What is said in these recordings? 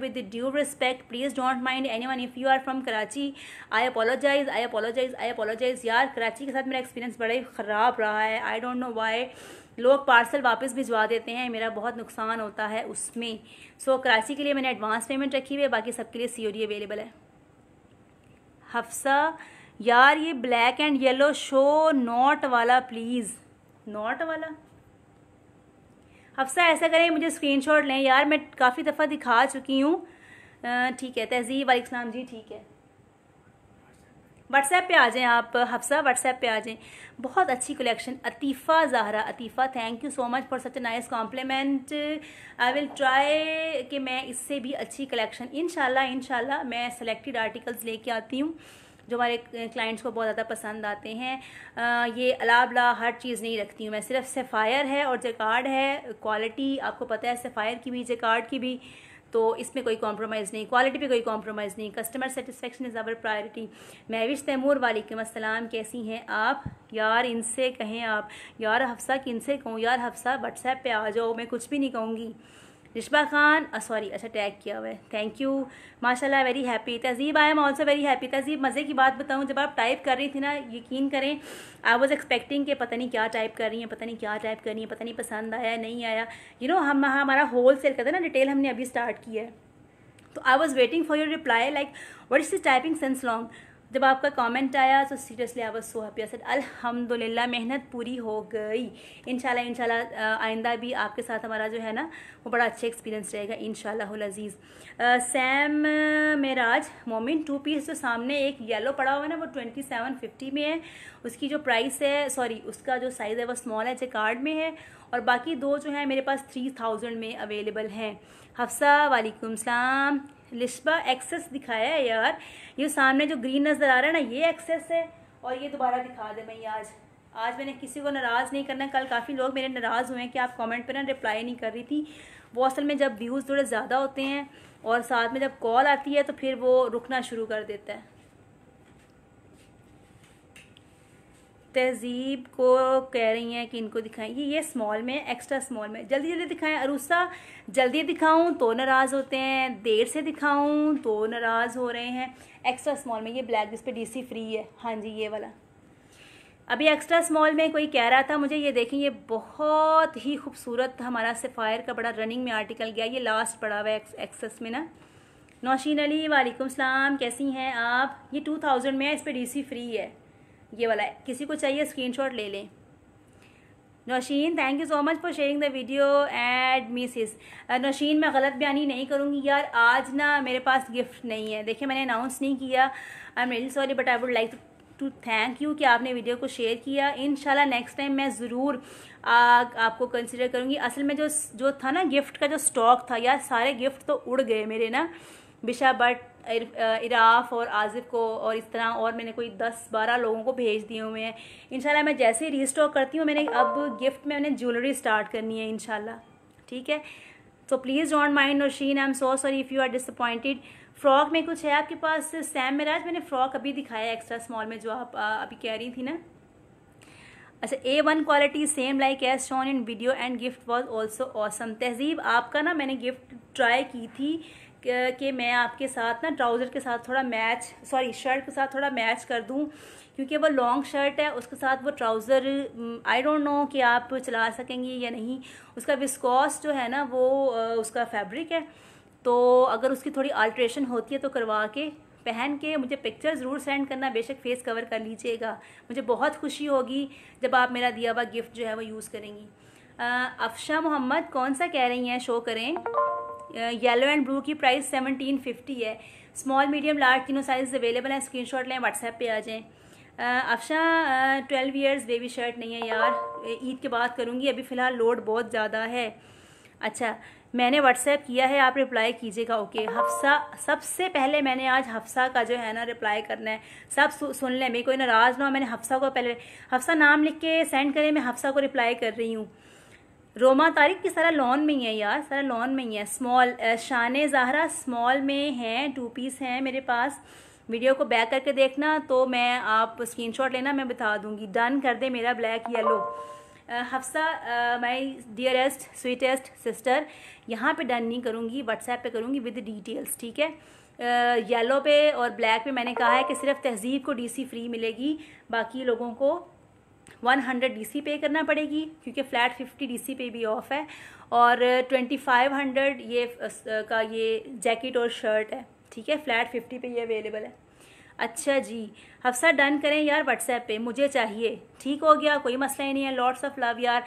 with the due respect please don't mind anyone if you are from karachi i apologize i apologize i apologize यार कराची के साथ मेरा experience बड़ा ही ख़राब रहा है आई डोंट नो वाई लोग पार्सल वापस भिजवा देते हैं मेरा बहुत नुकसान होता है उसमें सो so, कराची के लिए मैंने एडवांस पेमेंट रखी हुई है बाकी सबके लिए सी अवेलेबल है हफ्सा यार ये black and yellow show not वाला प्लीज़ नॉट वाला हफ्सा ऐसा करें मुझे स्क्रीनशॉट लें यार मैं काफ़ी दफ़ा दिखा चुकी हूँ ठीक है तहजीब वाले इस्लाम जी ठीक है व्हाट्सएप पे आ जाएं आप हफ्सा व्हाट्सएप पे आ जाएं बहुत अच्छी collection Atifa Zahra Atifa thank you so much for such a nice compliment I will try कि मैं इससे भी अच्छी कलेक्शन इन शाला मैं सेलेक्टेड आर्टिकल्स लेके आती हूँ जो हमारे क्लाइंट्स को बहुत ज़्यादा पसंद आते हैं आ, ये अलाबला हर चीज़ नहीं रखती हूँ मैं सिर्फ सफ़ायर है और जेकार्ड है क्वालिटी आपको पता है सफ़ायर की भी जेकार्ड की भी तो इसमें कोई कॉम्प्रोमाइज़ नहीं क्वालिटी पे कोई कॉम्प्रोमाइज़ नहीं customer satisfaction is our priority Mahvish Taimur वालेकुम अस्सलाम कैसी हैं आप यार इनसे कहें आप यार हफ्सा किन से कहूँ यार हफ्सा व्हाट्सएप पे आ जाओ मैं कुछ भी नहीं कहूँगी रिश्बा खान सॉरी अच्छा टैग किया हुआ है थैंक यू माशाल्लाह very happy Tahzeeb I am also very happy Tahzeeb मज़े की बात बताऊँ जब आप टाइप कर रही थी ना यकीन करें आई वॉज एक्सपेक्टिंग कि पता नहीं क्या टाइप कर रही है पता नहीं क्या टाइप कर रही है पता नहीं पसंद आया नहीं आया यू you नो know, हम हमारा होल सेल करते ना डिटेल हमने अभी स्टार्ट किया है तो I was waiting for your reply like what is this typing since long जब आपका कमेंट आया तो seriously I was so happy said अल्हम्दुलिल्लाह मेहनत पूरी हो गई इंशाल्लाह इंशाल्लाह आइंदा भी आपके साथ हमारा जो है ना वो बड़ा अच्छा एक्सपीरियंस रहेगा इन अजीज़ सैम मेराज मोमिन टू पीस जो सामने एक येलो पड़ा हुआ है ना वो ट्वेंटी सेवन फिफ्टी में है उसकी जो प्राइस है सॉरी उसका जो साइज़ है वो स्मॉल है जो कार्ड में है और बाकी दो जो है मेरे पास थ्री थाउजेंड में अवेलेबल हैं हफ्सा वालेकुम सलाम लिस्बा एक्सेस दिखाया है यार ये सामने जो ग्रीन नज़र आ रहा है ना ये एक्सेस है और ये दोबारा दिखा दे मैं आज आज मैंने किसी को नाराज़ नहीं करना कल काफ़ी लोग मेरे नाराज़ हुए हैं कि आप कमेंट पर ना रिप्लाई नहीं कर रही थी वो असल में जब व्यूज़ थोड़े ज़्यादा होते हैं और साथ में जब कॉल आती है तो फिर वो रुकना शुरू कर देता है तहजीब को कह रही हैं कि इनको दिखाएं ये ये स्मॉल में एक्स्ट्रा स्मॉल में जल्दी जल्दी दिखाएं अरूसा जल्दी दिखाऊं तो नाराज़ होते हैं देर से दिखाऊं तो नाराज़ हो रहे हैं एक्स्ट्रा स्मॉल में ये ब्लैक जिस पर डीसी फ्री है हाँ जी ये वाला अभी एक्स्ट्रा स्मॉल में कोई कह रहा था मुझे ये देखें ये बहुत ही खूबसूरत हमारा सफ़ायर का बड़ा रनिंग में आर्टिकल गया ये लास्ट पड़ा हुआ है एक्सेस में ना नौशीन अली वालेकुम सलाम कैसी हैं आप ये टू थाउजेंड में है इस पर डीसी फ्री है ये वाला है किसी को चाहिए स्क्रीन ले लें Nausheen thank you so much for sharing the video and Mrs Nausheen मैं गलत बयानी नहीं करूँगी यार आज ना मेरे पास गिफ्ट नहीं है देखिए मैंने अनाउंस नहीं किया I am really sorry but I would like to thank you कि आपने वीडियो को शेयर किया इन नेक्स्ट टाइम मैं ज़रूर आपको कंसिडर करूँगी असल में जो जो था ना गिफ्ट का जो स्टॉक था यार सारे गिफ्ट तो उड़ गए मेरे ना बिशा बट इराफ़ और आजिफ को और इस तरह और मैंने कोई दस बारह लोगों को भेज दिए हुए हैं शाला मैं जैसे ही रीस्टॉक करती हूँ मैंने अब गिफ्ट में मैंने ज्वेलरी स्टार्ट करनी है इनशाला ठीक है सो प्लीज़ डोंट माइंड और Sheen I am so sorry if you are disappointed frock में कुछ है आपके पास सैम मेराज मैंने फ्रॉक अभी दिखाया एक्स्ट्रा स्मॉल में जो आप अभी कह रही थी ना अच्छा A one quality same like as shown in video and gift was also awesome Tahzeeb आपका ना मैंने गिफ्ट ट्राई की थी कि मैं आपके साथ ना ट्राउज़र के साथ थोड़ा मैच सॉरी शर्ट के साथ थोड़ा मैच कर दूँ क्योंकि वो लॉन्ग शर्ट है उसके साथ वो ट्राउज़र आई डोंट नो कि आप चला सकेंगी या नहीं उसका विस्कॉस जो है ना वो उसका फैब्रिक है तो अगर उसकी थोड़ी अल्ट्रेशन होती है तो करवा के पहन के मुझे पिक्चर ज़रूर सेंड करना बेशक फेस कवर कर लीजिएगा मुझे बहुत खुशी होगी जब आप मेरा दिया हुआ गिफ्ट जो है वो यूज़ करेंगी अफशा मोहम्मद कौन सा कह रही हैं शो करें येलो एंड ब्लू की प्राइस सेवनटीन फिफ्टी है स्मॉल मीडियम लार्ज तीनों साइज अवेलेबल हैं स्क्रीन शॉट लें व्हाट्सएप पे आ जाएँ Afsha twelve years baby shirt नहीं है यार ईद के बाद करूँगी अभी फ़िलहाल लोड बहुत ज़्यादा है अच्छा मैंने व्हाट्सएप किया है आप रिप्लाई कीजिएगा ओके हफ्सा सबसे पहले मैंने आज हफ्सा का जो है ना रिप्लाई करना है सब सु, सुन लें मेरे कोई नाराज़ ना हो मैंने हफ्सा को पहले हफ्सा नाम लिख के सेंड करें मैं हफ्सा को रिप्लाई कर रही हूँ रोमा तारिक की सारा लॉन में ही है यार सारा लॉन में ही है स्मॉल शान ज़ाहरा स्मॉल में हैं टू पीस हैं मेरे पास वीडियो को बैक करके देखना तो मैं आप स्क्रीनशॉट लेना मैं बता दूंगी डन कर दे मेरा black yellow Hafsa my dearest sweetest sister यहाँ पे डन नहीं करूँगी व्हाट्सएप पे करूँगी विद डिटेल्स ठीक है येलो पे और ब्लैक पे मैंने कहा है कि सिर्फ तहजीब को डीसी फ्री मिलेगी बाकी लोगों को वन हंड्रेड डी सी पे करना पड़ेगी क्योंकि फ्लैट फिफ्टी डी सी पे भी ऑफ है और ट्वेंटी फाइव हंड्रेड ये का ये जैकेट और शर्ट है ठीक है फ्लैट फिफ्टी पे ये अवेलेबल है अच्छा जी हफ्सा डन करें यार व्हाट्सएप पे मुझे चाहिए ठीक हो गया कोई मसला ही नहीं है लॉर्ड्स ऑफ लव यार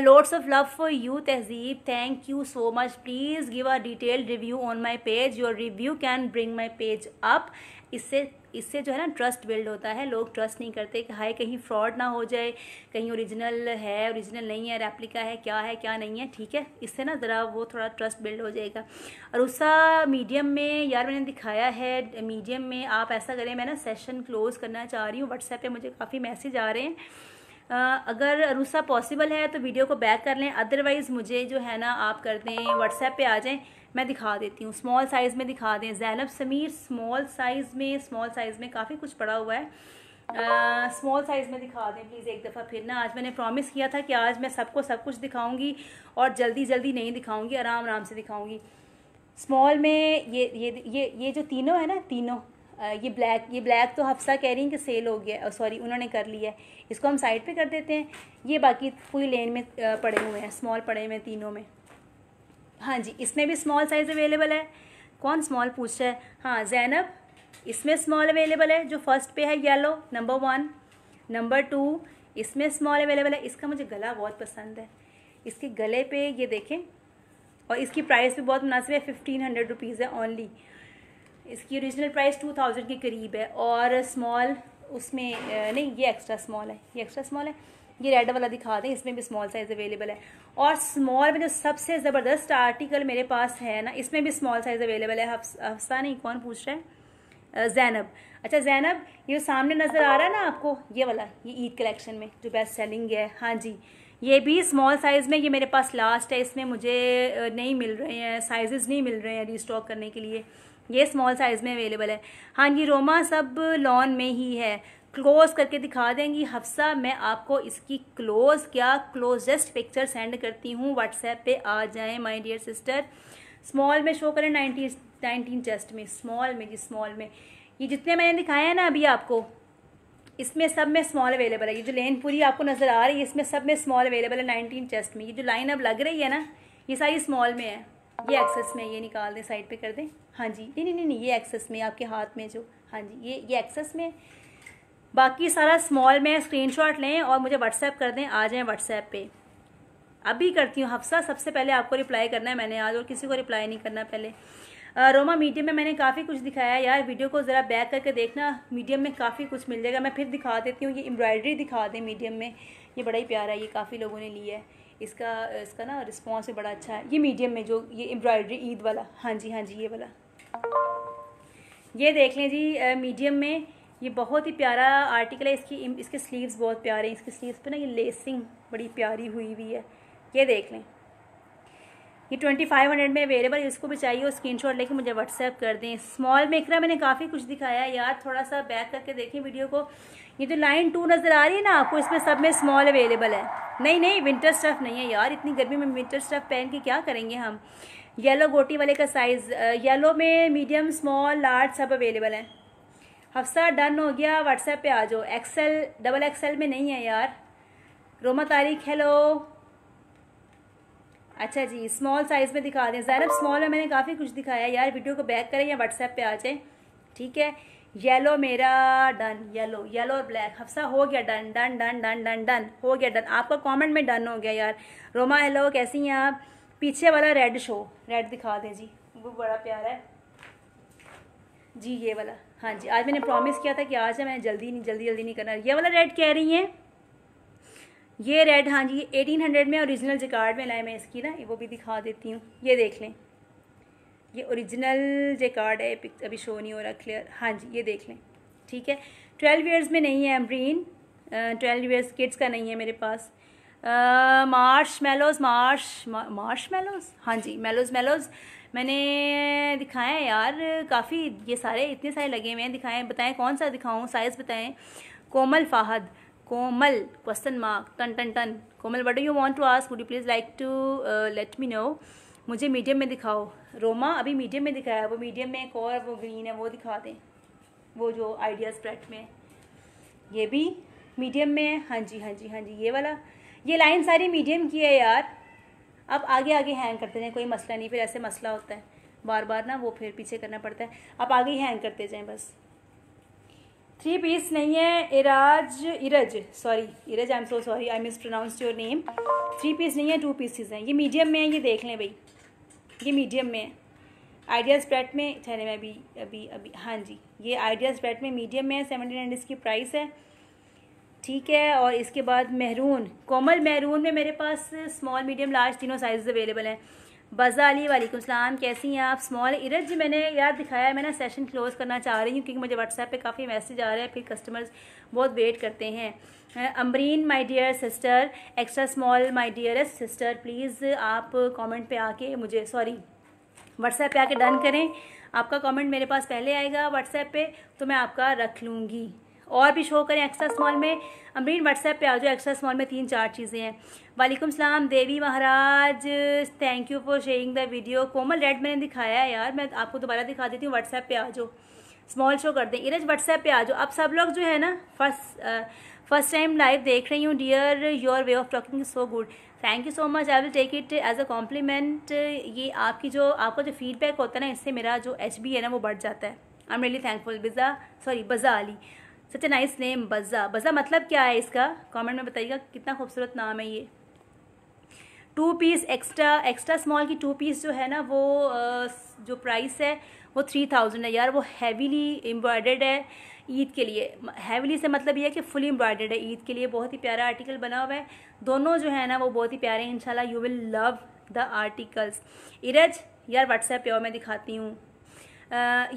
lords of love for you Tehzeeb thank you so much please give a detail review on my page your review can bring my page up इससे इससे जो है ना ट्रस्ट बिल्ड होता है लोग ट्रस्ट नहीं करते कि हाय कहीं फ्रॉड ना हो जाए कहीं ओरिजिनल है ओरिजिनल नहीं है रेप्लिका है क्या है क्या नहीं है ठीक है इससे ना ज़रा वो थोड़ा ट्रस्ट बिल्ड हो जाएगा और उसका मीडियम में यार मैंने दिखाया है मीडियम में आप ऐसा करें मैं ना सेशन क्लोज़ करना चाह रही हूँ व्हाट्सएप पर मुझे काफ़ी मैसेज आ रहे हैं अगर रूसा पॉसिबल है तो वीडियो को बैक कर लें अदरवाइज़ मुझे जो है ना आप कर दें व्हाट्सएप पे आ जाएं मैं दिखा देती हूँ स्मॉल साइज़ में दिखा दें जैनब समीर स्मॉल साइज़ में स्मॉल साइज़ में काफ़ी कुछ पड़ा हुआ है स्मॉल साइज़ में दिखा दें प्लीज़ एक दफ़ा फिर ना आज मैंने प्रॉमिस किया था कि आज मैं सबको सब कुछ दिखाऊंगी और जल्दी जल्दी नहीं दिखाऊंगी आराम आराम से दिखाऊंगी स्मॉल में ये ये ये ये जो तीनों है ना तीनों ये ब्लैक ये ब्लैक तो हफ्सा कह रही है कि सेल हो गया सॉरी उन्होंने कर लिया है इसको हम साइड पे कर देते हैं ये बाकी पूरी लेन में पड़े हुए हैं स्मॉल पड़े हुए हैं तीनों में हाँ जी इसमें भी स्मॉल साइज़ अवेलेबल है कौन स्मॉल पूछ रहा है हाँ जैनब इसमें स्मॉल अवेलेबल है जो फर्स्ट पे है yellow number one number two इसमें स्मॉल अवेलेबल है इसका मुझे गला बहुत पसंद है इसके गले पे ये देखें और इसकी प्राइस भी बहुत मुनासिब है फिफ्टीन हंड्रेड रुपीज़ है ओनली इसकी ओरिजिनल प्राइस टू थाउजेंड के करीब है और स्मॉल उसमें नहीं ये एक्स्ट्रा स्मॉल है ये एक्स्ट्रा स्मॉल है ये रेड वाला दिखा दें इसमें भी स्मॉल साइज़ अवेलेबल है और स्मॉल में जो सबसे ज़बरदस्त आर्टिकल मेरे पास है ना इसमें भी स्मॉल साइज़ अवेलेबल है हफ्सा नहीं कौन पूछ रहा है जैनब अच्छा जैनब ये सामने नज़र आ रहा है ना आपको ये वाला ये ईद कलेक्शन में जो बेस्ट सेलिंग है हाँ जी ये भी स्मॉल साइज़ में ये मेरे पास लास्ट है इसमें मुझे नहीं मिल रहे हैं साइजेस नहीं मिल रहे हैं रीस्टॉक करने के लिए ये स्मॉल साइज़ में अवेलेबल है हाँ जी रोमा सब लॉन में ही है क्लोज करके दिखा देंगी हफ्सा मैं आपको इसकी क्लोज क्या क्लोजेस्ट पिक्चर सेंड करती हूँ व्हाट्सएप पे आ जाएं माय डियर सिस्टर स्मॉल में शो करें नाइनटी नाइनटीन जस्ट में स्मॉल में जी स्मॉल में ये जितने मैंने दिखाए हैं ना अभी आपको इसमें सब में स्मॉल अवेलेबल है ये जो लेन पूरी आपको नज़र आ रही है इसमें सब में स्मॉल अवेलेबल है नाइनटीन चेस्ट में ये जो लाइन अब लग रही है ना ये सारी स्मॉल में है ये एक्सेस में ये निकाल दें साइड पे कर दें हाँ जी नहीं नहीं नहीं ये एक्सेस में आपके हाथ में जो हाँ जी ये ये एक्सेस में बाकी सारा स्मॉल में शॉट लें और मुझे व्हाट्सएप कर दें आ जाएँ व्हाट्सएप पर अभी करती हूँ हफ्सा सबसे पहले आपको रिप्लाई करना है मैंने आज और किसी को रिप्लाई नहीं करना पहले रोमा मीडियम में मैंने काफ़ी कुछ दिखाया यार वीडियो को ज़रा बैक करके देखना मीडियम में काफ़ी कुछ मिल जाएगा मैं फिर दिखा देती हूँ ये एम्ब्रॉयडरी दिखा दें मीडियम में ये बड़ा ही प्यारा है ये काफ़ी लोगों ने लिया है इसका इसका ना रिस्पॉन्स भी बड़ा अच्छा है ये मीडियम में जो ये एम्ब्रॉयडरी ईद वाला हाँ जी हाँ जी ये वाला ये देख लें जी मीडियम में ये बहुत ही प्यारा आर्टिकल है इसकी इसके स्लीव्स बहुत प्यारे हैं इसके स्लीव्स पे ना ये लेसिंग बड़ी प्यारी हुई हुई है ये देख लें ये ट्वेंटी फाइव हंड्रेड में अवेलेबल इसको भी चाहिए और स्क्रीन शॉट लेके मुझे व्हाट्सएप कर दें स्मॉल में मैंने काफ़ी कुछ दिखाया यार थोड़ा सा बैक करके देखें वीडियो को ये तो लाइन टू नज़र आ रही है ना आपको इसमें सब में स्मॉल अवेलेबल है नहीं नहीं विंटर स्टफ़ नहीं है यार इतनी गर्मी में विंटर स्टफ़ पहन के क्या करेंगे हम येलो गोटी वाले का साइज़ येलो में मीडियम स्मॉल लार्ज सब अवेलेबल है हफ्सा डन हो गया व्हाट्सएप पे आ जाओ एक्सेल डबल एक्सेल में नहीं है यार रोमा तारीख हेलो अच्छा जी स्मॉल साइज़ में दिखा दें ज़ैनब स्मॉल में मैंने काफ़ी कुछ दिखाया यार वीडियो को बैक करें या व्हाट्सएप पे आ जाएं ठीक है येलो मेरा डन येलो येलो और ब्लैक हफ्सा हो गया done done done done done done हो गया डन आपका कमेंट में डन हो गया यार रोमा हेलो कैसी हैं आप पीछे वाला रेड शो रेड दिखा दें जी वो बड़ा प्यारा है जी ये वाला हाँ जी आज मैंने प्रॉमिस किया था कि आज मैं जल्दी नहीं जल्दी जल्दी नहीं करना ये वाला रेड कह रही हैं ये रेड हाँ जी एटीन हंड्रेड में ओरिजिनल जेकार्ड में लाए मैं इसकी ना वो भी दिखा देती हूँ ये देख लें ये ओरिजिनल जेकार्ड है अभी शो नहीं हो रहा क्लियर हाँ जी ये देख लें ठीक है ट्वेल्व ईयर्स में नहीं है एम्ब्रीन ट्वेल्व ईयर्स किड्स का नहीं है मेरे पास marshmallows marsh marshmallows हाँ जी मेलोज मेलोज मैंने दिखाएं यार काफ़ी ये सारे इतने सारे लगे हुए हैं दिखाएं बताएं कौन सा दिखाऊं साइज़ बताएं कोमल फाहद कोमल क्वेश्चन मार्क टन टन टन Komal what do you want to ask would you please like to let me know मुझे मीडियम में दिखाओ रोमा अभी मीडियम में दिखाया है वो मीडियम में एक और वो ग्रीन है वो दिखा दें वो जो आइडिया स्प्रेड में ये भी मीडियम में है हाँ जी हाँ जी हाँ जी ये वाला ये लाइन सारी मीडियम की है यार आप आगे आगे हैंग करते जाएँ कोई मसला नहीं फिर ऐसे मसला होता है बार बार ना वो फिर पीछे करना पड़ता है आप आगे ही हैंग करते जाएँ बस थ्री पीस नहीं है Iraj Iraj sorry Iraj I am so sorry I mispronounce your name three piece नहीं है टू पीसीज हैं ये मीडियम में है ये देख लें भाई ये मीडियम में है आइडिया स्प्रेड में चले मैं अभी अभी अभी हाँ जी ये आइडिया स्प्रेड में मीडियम में है सेवेंटी नाइन इसकी प्राइस है ठीक है और इसके बाद महरून कोमल महरून में मेरे पास स्मॉल मीडियम लार्ज तीनों साइज़ अवेलेबल हैं बज़ा अली वालेकुम सलाम कैसी हैं आप स्मॉल इरज जी मैंने याद दिखाया है मैं ना सेशन क्लोज़ करना चाह रही हूँ क्योंकि मुझे व्हाट्सएप पे काफ़ी मैसेज आ रहे हैं फिर कस्टमर्स बहुत वेट करते हैं Amreen my dear sister extra small my dearest sister please आप कमेंट पे आके मुझे सॉरी व्हाट्सएप पे आके डन करें आपका कॉमेंट मेरे पास पहले आएगा व्हाट्सएप पर तो मैं आपका रख लूँगी और भी शो करें एक्स्ट्रा स्मॉल में अमरीन व्हाट्सएप पे आ जाओ एक्स्ट्रा स्मॉल में तीन चार चीज़ें हैं वालेकुम सलाम Devi Maharaj thank you for sharing the video Komal red मैंने दिखाया है यार मैं आपको दोबारा दिखा देती हूँ व्हाट्सएप पे आ जाओ स्मॉल शो कर दें इरज व्हाट्सएप पे आ जाओ आप सब लोग जो है ना फर्स्ट फर्स्ट टाइम लाइव देख रही हूँ dear your way of talking is so good thank you so much I will take it as a compliment ये आपकी जो आपका जो फीडबैक होता है ना इससे मेरा जो एच है ना वो बढ़ जाता है I am really thankful Biza sorry Baza Ali such a nice name Baza Baza मतलब क्या है इसका कमेंट में बताइएगा कितना खूबसूरत नाम है ये two piece extra extra small की टू पीस जो है ना वो जो प्राइस है वो थ्री थाउजेंड है यार वो हैवीली एम्ब्रॉयडर्ड है ईद के लिए हैवीली से मतलब ये है कि फुली एम्ब्रॉयडर्ड है ईद के लिए बहुत ही प्यारा आर्टिकल बना हुआ है दोनों जो है ना वो बहुत ही प्यारे हैं इंशाल्लाह you will love the articles Iraj यार व्हाट्सएप पे और मैं दिखाती हूँ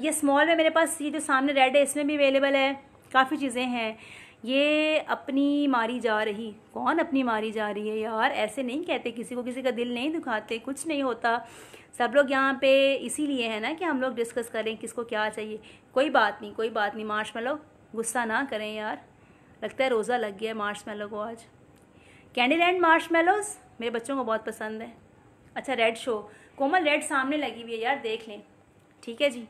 ये स्मॉल में मेरे पास ये जो सामने रेड है इसमें भी अवेलेबल है काफ़ी चीज़ें हैं ये अपनी मारी जा रही कौन अपनी मारी जा रही है यार ऐसे नहीं कहते किसी को किसी का दिल नहीं दुखाते कुछ नहीं होता सब लोग यहाँ पे इसीलिए है ना कि हम लोग डिस्कस करें किसको क्या चाहिए कोई बात नहीं कोई बात नहीं मार्च मेलो गुस्सा ना करें यार लगता है रोज़ा लग गया है मार्च मेलो को आज कैंडी लैंड मार्च मेलोज मेरे बच्चों को बहुत पसंद है अच्छा रेड शो कोमल रेड सामने लगी हुई है यार देख लें ठीक है जी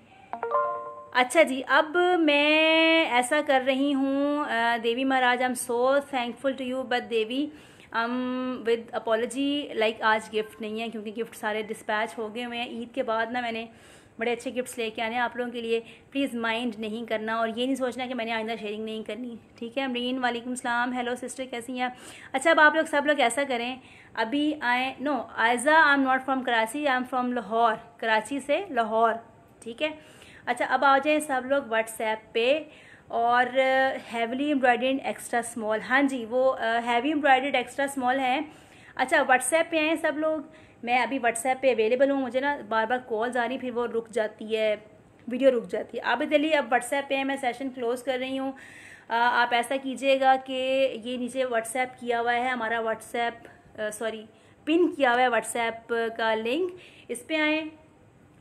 अच्छा जी अब मैं ऐसा कर रही हूँ Devi Maharaj I am so thankful to you but Devi हम विद अपोलॉजी लाइक आज गिफ्ट नहीं है क्योंकि गिफ्ट सारे डिस्पैच हो गए हुए हैं ईद के बाद ना मैंने बड़े अच्छे गिफ्ट्स लेके आने आप लोगों के लिए प्लीज़ माइंड नहीं करना और ये नहीं सोचना कि मैंने आइंदा शेयरिंग नहीं करनी ठीक है अमरीन वालेकुम सलाम हेलो सिस्टर कैसी हैं अच्छा अब आप लोग सब लोग ऐसा करें अभी आए no Ayza I am not from Karachi I am from Lahore Karachi से लाहौर ठीक है अच्छा अब आ जाएँ सब लोग व्हाट्सएप पे और हैवली एम्ब्रॉयडेड एक्स्ट्रा स्मॉल हाँ जी वो हैवी एम्ब्रॉयडेड एक्स्ट्रा स्मॉल है अच्छा व्हाट्सएप पे आएँ सब लोग मैं अभी व्हाट्सएप पे अवेलेबल हूँ मुझे ना बार बार कॉल आ रही फिर वो रुक जाती है वीडियो रुक जाती है आप चलिए अब व्हाट्सएप पे मैं सेशन क्लोज़ कर रही हूँ आप ऐसा कीजिएगा कि ये नीचे व्हाट्सएप किया हुआ है हमारा व्हाट्सएप सॉरी पिन किया हुआ है व्हाट्सएप का लिंक इस पर आएँ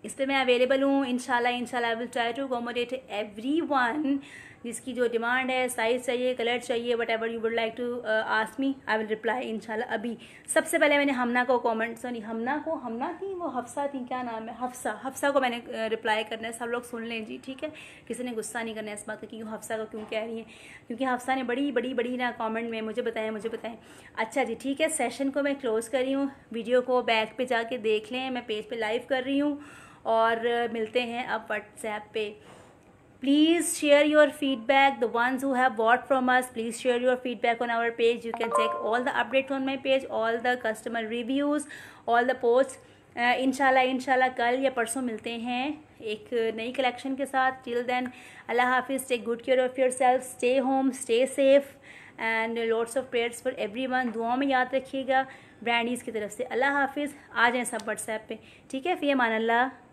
इस पर मैं अवेलेबल हूँ इनशाला इनशाला I will try to accommodate everyone जिसकी जो डिमांड है साइज़ चाहिए कलर चाहिए whatever you would like to Asmi I will reply इनशाला अभी सबसे पहले मैंने हमना को कॉमेंट सॉरी हमना को हमना थी वो हफ्सा थी क्या नाम है हफ्सा हफ्सा को मैंने रिप्लाई uh, करना है सब लोग सुन लें जी ठीक है किसी ने गुस्सा नहीं करना है इस बात का कि हफ्सा को क्यों कह रही है क्योंकि हफ्सा ने बड़ी बड़ी बड़ी ना कॉमेंट में मुझे बताया मुझे बताएं अच्छा जी ठीक है सेशन को मैं क्लोज़ कर रही हूँ वीडियो को बैक पर जाके देख लें मैं पेज पर लाइव कर रही हूँ और मिलते हैं अब व्हाट्सएप पे please share your feedback the ones who have bought from us please share your feedback on our page you can check all the updates on my page all the customer reviews all the post इनशाला इनशाला कल या परसों मिलते हैं एक नई collection के साथ टिल देन अल्लाह हाफिज़ take good care of yourself stay home stay safe and lords of prayers for everyone दुआओं में याद रखिएगा ब्रांडीज़ की तरफ से अल्लाह हाफिज़ आ जाएँ सब व्हाट्सएप पे ठीक है फिर मान अल्लाह